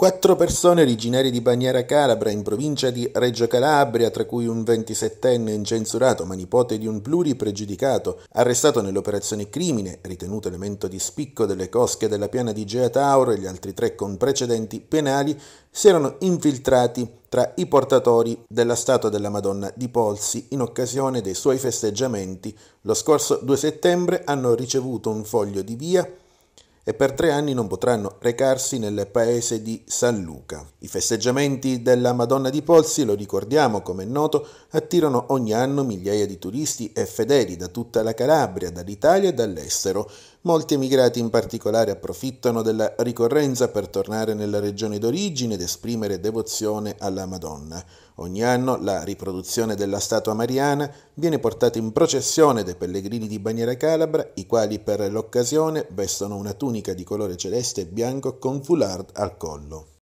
Quattro persone originarie di Bagnara Calabra, in provincia di Reggio Calabria, tra cui un 27enne incensurato ma nipote di un pluripregiudicato, arrestato nell'operazione crimine, ritenuto elemento di spicco delle cosche della piana di Gea Tauro e gli altri tre con precedenti penali, si erano infiltrati tra i portatori della statua della Madonna di Polsi in occasione dei suoi festeggiamenti. Lo scorso 2 settembre hanno ricevuto un foglio di via e per tre anni non potranno recarsi nel paese di San Luca. I festeggiamenti della Madonna di Polsi, lo ricordiamo come è noto, attirano ogni anno migliaia di turisti e fedeli da tutta la Calabria, dall'Italia e dall'estero Molti emigrati in particolare approfittano della ricorrenza per tornare nella regione d'origine ed esprimere devozione alla Madonna. Ogni anno la riproduzione della statua mariana viene portata in processione dai pellegrini di Baniera Calabra, i quali per l'occasione vestono una tunica di colore celeste e bianco con foulard al collo.